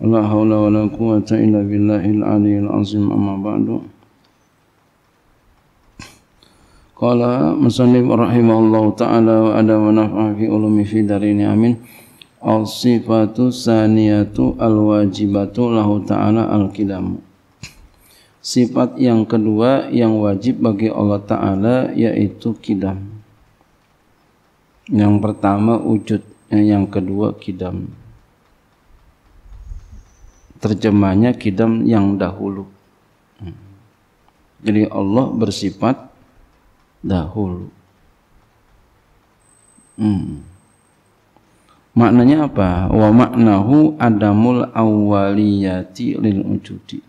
La haula wa la quwata illa billahil aliyil azim amma ba'du Qala musannif rahimahullahu ta'ala wa ada wa naf'a fi ulumi fi darini amin al sifatu saniyatu al wajibatu lahu ta'ala al kidamu Sifat yang kedua yang wajib bagi Allah Ta'ala yaitu kidam Yang pertama wujud, yang kedua kidam terjemahnya kidam yang dahulu. Hmm. Jadi Allah bersifat dahulu. Hmm. Maknanya apa? Wa maknahu adamul awwaliyati lil ujudi.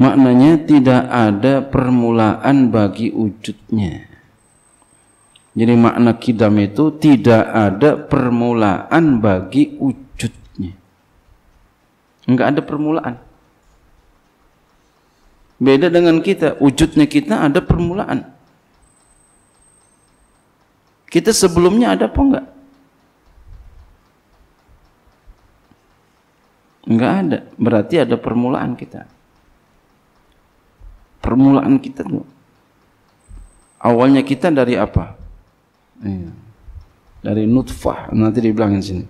Maknanya tidak ada permulaan bagi wujudnya. Jadi makna kidam itu tidak ada permulaan bagi wujud Enggak ada permulaan. Beda dengan kita, wujudnya kita ada permulaan. Kita sebelumnya ada apa enggak? Enggak ada. Berarti ada permulaan kita. Permulaan kita tuh. Awalnya kita dari apa? Iya. Dari nutfah. Nanti dibilangin sini.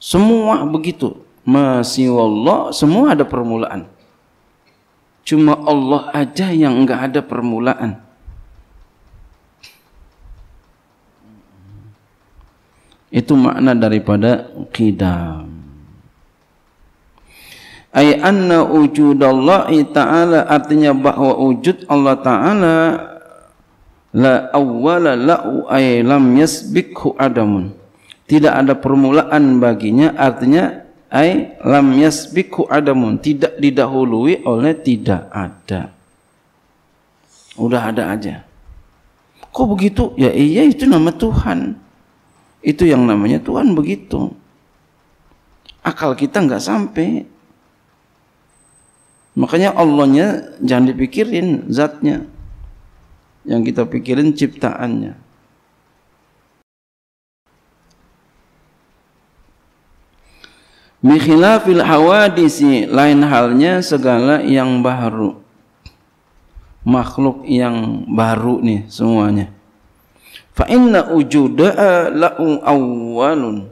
Semua begitu. Masih Allah, semua ada permulaan. Cuma Allah aja yang enggak ada permulaan. Itu makna daripada qidam. Ay anna wujudallah ta'ala artinya bahawa wujud Allah ta'ala la awwala la'u ay lam yasbikhu adamun. tidak ada permulaan baginya artinya ai lam yasbiku adamun tidak didahului oleh tidak ada udah ada aja kok begitu ya iya itu nama Tuhan itu yang namanya Tuhan begitu akal kita nggak sampai makanya Allahnya jangan dipikirin zatnya yang kita pikirin ciptaannya Mikhilafil hawadisi lain halnya segala yang baru. Makhluk yang baru nih semuanya. Fa inna ujuda'a eh, la'u awwalun.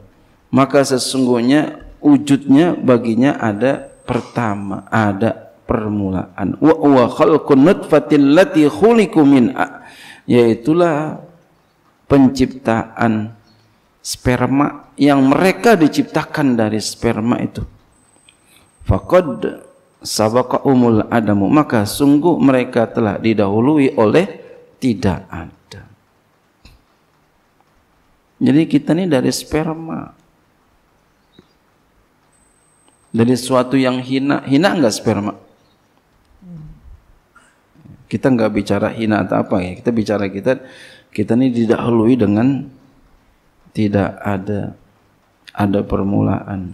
Maka sesungguhnya wujudnya baginya ada pertama, ada permulaan. Wa huwa khalqun nutfatin lati khuliqu min yaitulah penciptaan sperma yang mereka diciptakan dari sperma itu. Fakod sabaka umul adamu maka sungguh mereka telah didahului oleh tidak ada. Jadi kita ini dari sperma. Dari suatu yang hina, hina enggak sperma? Kita enggak bicara hina atau apa ya. Kita bicara kita kita ini didahului dengan tidak ada ada permulaan.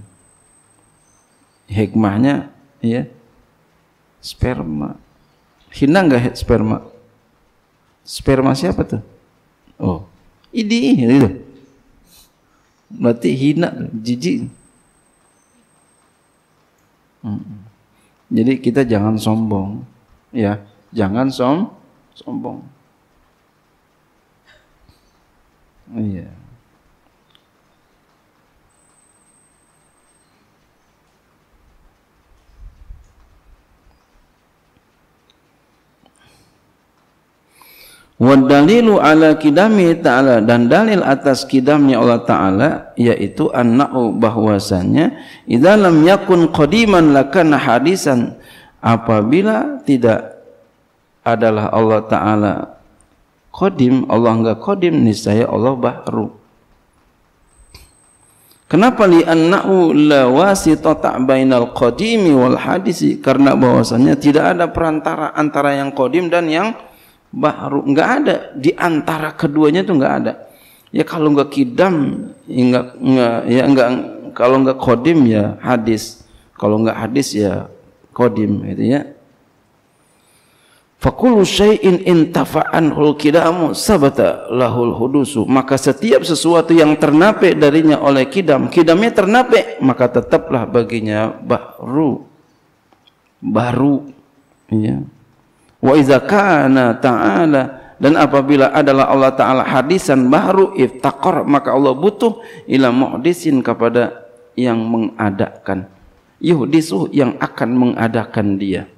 Hikmahnya ya sperma. Hina nggak sperma? Sperma siapa tuh? Oh, ini itu Berarti hina, jijik. Jadi kita jangan sombong, ya, jangan som sombong. Iya. Yeah. Wadalilu ala kidami ta'ala dan dalil atas kidamnya Allah Ta'ala yaitu anna'u bahwasannya idza yakun qadiman lakana hadisan apabila tidak adalah Allah Ta'ala kodim Allah enggak kodim niscaya Allah bahru Kenapa li anna'u la wasitata bainal qadimi wal hadisi karena bahwasannya tidak ada perantara antara yang qadim dan yang baru nggak ada di antara keduanya tuh nggak ada ya kalau nggak kidam ya nggak ya nggak kalau nggak kodim ya hadis kalau nggak hadis ya kodim gitu ya fakulu syai'in intafa'an hul kidamu sabata lahul hudusu maka setiap sesuatu yang ternape darinya oleh kidam kidamnya ternape maka tetaplah baginya baru baru ya wa iza kana ta'ala dan apabila adalah Allah Ta'ala hadisan baru iftaqar maka Allah butuh ila muhdisin kepada yang mengadakan yuhdisu yang akan mengadakan dia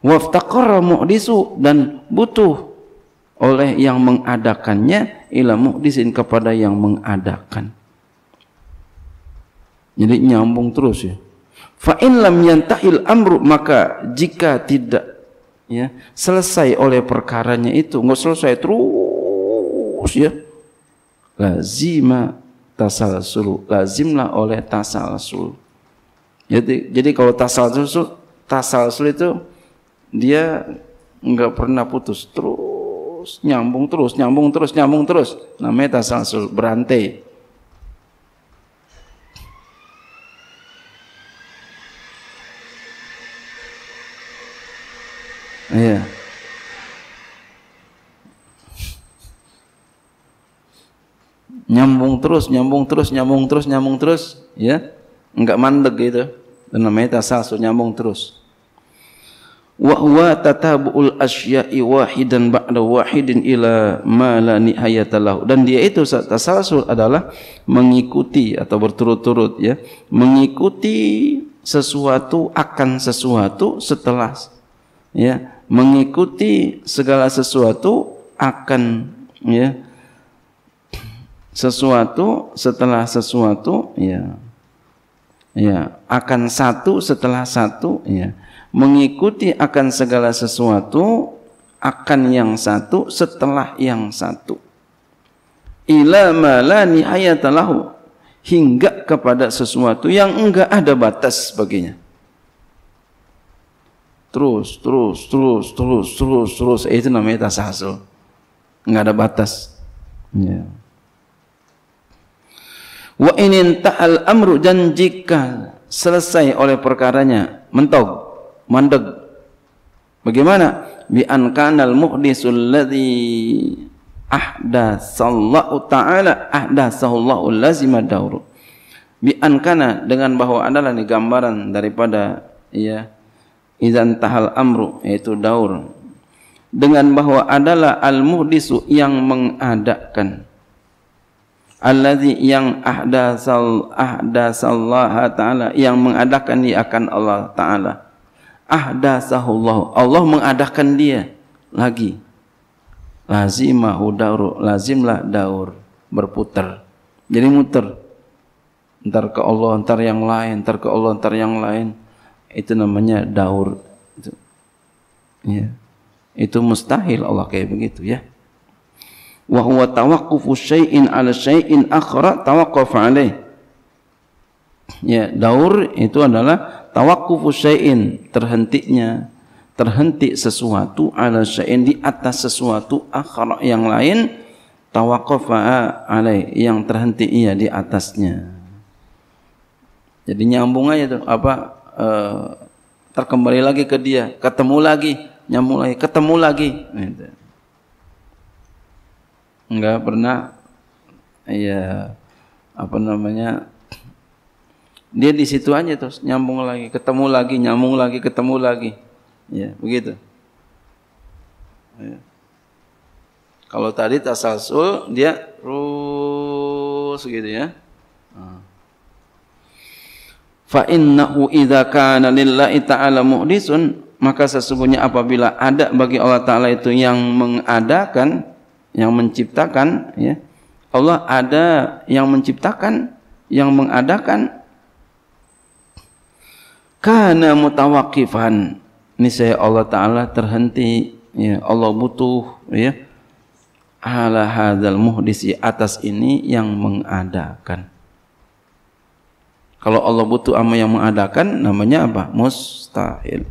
waftaqar muhdisu dan butuh oleh yang mengadakannya ila muhdisin kepada yang mengadakan jadi nyambung terus ya fa in lam yantahil amru maka jika tidak ya selesai oleh perkaranya itu nggak selesai terus ya lazima tasalsul lazimlah oleh tasalsul jadi jadi kalau tasalsul tasalsul itu dia nggak pernah putus terus nyambung terus nyambung terus nyambung terus namanya tasalsul berantai Iya. Nyambung terus, nyambung terus, nyambung terus, nyambung terus, ya. Enggak mandek gitu. Dan namanya tasasul nyambung terus. Wa huwa tatabu'ul asya'i wahidan ba'da wahidin ila ma la nihayata Dan dia itu tasasul adalah mengikuti atau berturut-turut ya, mengikuti sesuatu akan sesuatu setelah ya mengikuti segala sesuatu akan ya sesuatu setelah sesuatu ya ya akan satu setelah satu ya mengikuti akan segala sesuatu akan yang satu setelah yang satu ila ma la nihayatalahu hingga kepada sesuatu yang enggak ada batas baginya Terus, terus, terus, terus, terus, terus. Eh, itu namanya tasahasul. Enggak ada batas. Ya. Wa inin ta'al amru dan jika selesai oleh perkaranya, mentok, mandeg. Bagaimana? Bi an kanal muhdisul ladzi ahdatsallahu ta'ala ahdatsallahu lazima dauru. Bi an kana dengan bahawa adalah ini gambaran daripada ya, izan tahal amru yaitu daur dengan bahwa adalah al-muhdisu yang mengadakan allazi yang ahdasal ahdasallah taala yang mengadakan dia akan Allah taala ahdasahullah Allah mengadakan dia lagi lazimahu daur lazimlah daur berputar jadi muter entar ke Allah entar yang lain entar ke Allah entar yang lain itu namanya daur itu ya itu mustahil Allah kayak begitu ya wa huwa tawaqqufu syai'in 'ala syai'in akhra tawaqqaf 'alaih ya daur itu adalah tawaqqufu syai'in terhentinya terhenti sesuatu ala syai'in di atas sesuatu akhra yang lain tawaqqafa 'alaih yang terhenti ia di atasnya jadi nyambung aja tuh apa Eh, terkembali lagi ke dia, ketemu lagi, nyambung lagi, ketemu lagi. Enggak gitu. pernah ya apa namanya dia di situ aja terus nyambung lagi, ketemu lagi, nyambung lagi, ketemu lagi. Ya, begitu. Ya. Kalau tadi tasasul dia terus gitu ya fa innahu idza kana lillahi ta'ala muhdisun maka sesungguhnya apabila ada bagi Allah taala itu yang mengadakan yang menciptakan ya Allah ada yang menciptakan yang mengadakan karena mutawakifan ini saya Allah taala terhenti ya Allah butuh ya ala hadzal muhdisi atas ini yang mengadakan kalau Allah butuh ama yang mengadakan namanya apa? Mustahil.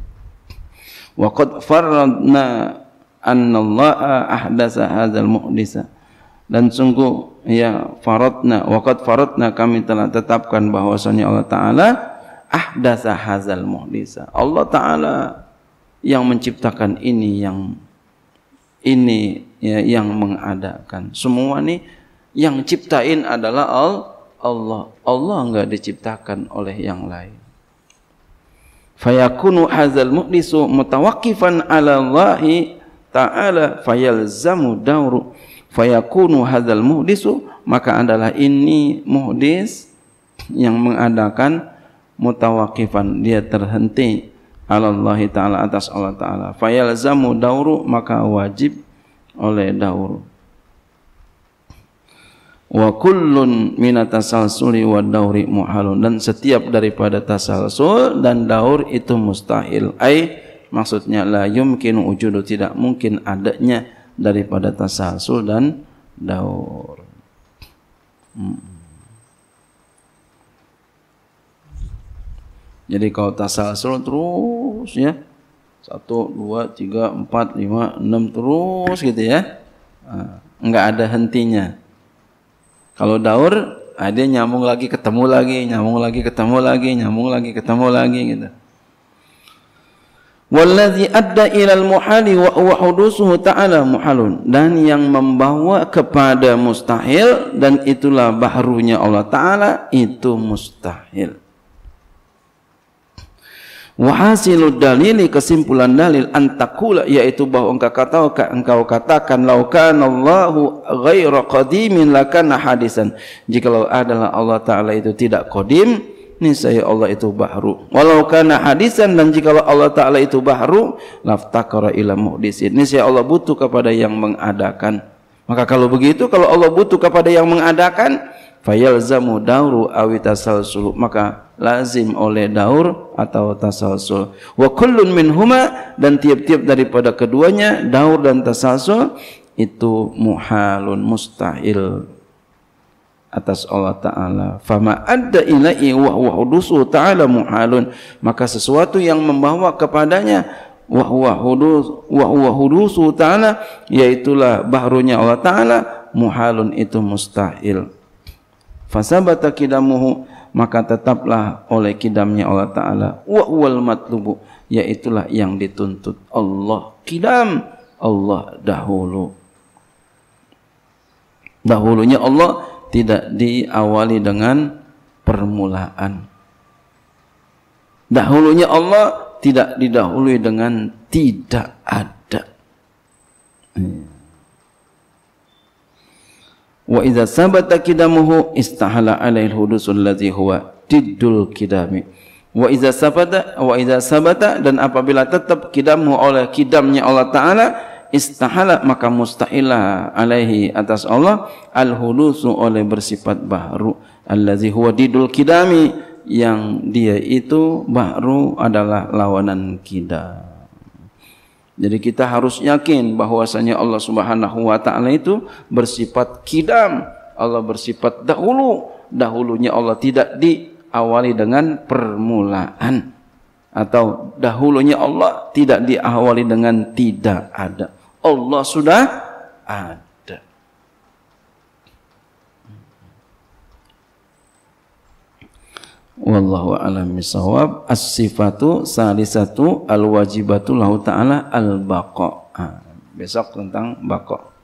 Wa qad farradna annallaha ahdasa hadzal muhdisa. Dan sungguh ya faradna wa qad faradna kami telah tetapkan bahwasanya Allah taala ahdasa hadzal muhdisa. Allah taala yang menciptakan ini yang ini ya, yang mengadakan. Semua ini yang ciptain adalah Allah Allah. Allah enggak diciptakan oleh yang lain. Fayakunu hazal muhdisu mutawakifan ala Allahi ta'ala fayalzamu dauru. Fayakunu hazal muhdisu maka adalah ini muhdis yang mengadakan mutawakifan. Dia terhenti ala Allahi ta'ala atas Allah ta'ala. Fayalzamu dauru maka wajib oleh dauru wa kullun min atasalsuli wa dauri muhalun dan setiap daripada tasalsul dan daur itu mustahil ai maksudnya la yumkin wujudu tidak mungkin adanya daripada tasalsul dan daur hmm. jadi kalau tasalsul terus ya satu dua tiga empat lima enam terus gitu ya ha, enggak ada hentinya Kalau daur, ada ah, dia nyambung lagi, ketemu lagi, nyambung lagi, ketemu lagi, nyambung lagi, ketemu lagi gitu. Walladhi adda ilal muhali wa huwa hudusuhu ta'ala muhalun dan yang membawa kepada mustahil dan itulah bahrunya Allah taala itu mustahil. Wahasilud dalili kesimpulan dalil antakula yaitu bahwa engkau katakan engkau katakan laukan Allahu ghairu qadimin lakana hadisan. Jikalau adalah Allah taala itu tidak qadim, niscaya Allah itu baru. Walau kana hadisan dan jikalau Allah taala itu bahru, laftakara ila muhdisin. Niscaya Allah butuh kepada yang mengadakan. Maka kalau begitu kalau Allah butuh kepada yang mengadakan, fayalzamu dauru suluk Maka lazim oleh daur atau tasalsul. Wa kullun min huma dan tiap-tiap daripada keduanya daur dan tasalsul itu muhalun mustahil atas Allah Taala. Fama ada ilai wa wa Taala muhalun maka sesuatu yang membawa kepadanya wa hudus wa hudusu Taala yaitulah bahrunya Allah Taala muhalun itu mustahil. Fasabata kidamuhu maka tetaplah oleh kidamnya Allah Ta'ala wa wal matlubu yaitulah yang dituntut Allah kidam Allah dahulu dahulunya Allah tidak diawali dengan permulaan dahulunya Allah tidak didahului dengan tidak ada hmm. wa idza sabata kidamuhu istahala alaihi hudus allazi huwa tiddul kidami wa idza sabata wa idza sabata dan apabila tetap kidamu oleh kidamnya Allah taala istahala maka mustahilah alaihi atas Allah al hudusu oleh bersifat baru allazi huwa tiddul kidami yang dia itu baru adalah lawanan kidam Jadi kita harus yakin bahwasanya Allah Subhanahu wa taala itu bersifat kidam, Allah bersifat dahulu. Dahulunya Allah tidak diawali dengan permulaan atau dahulunya Allah tidak diawali dengan tidak ada. Allah sudah ada. Wallahu a'lam bisawab. As-sifatu salisatu al-wajibatu lahu ta'ala al-baqa. Ah, besok tentang baqa.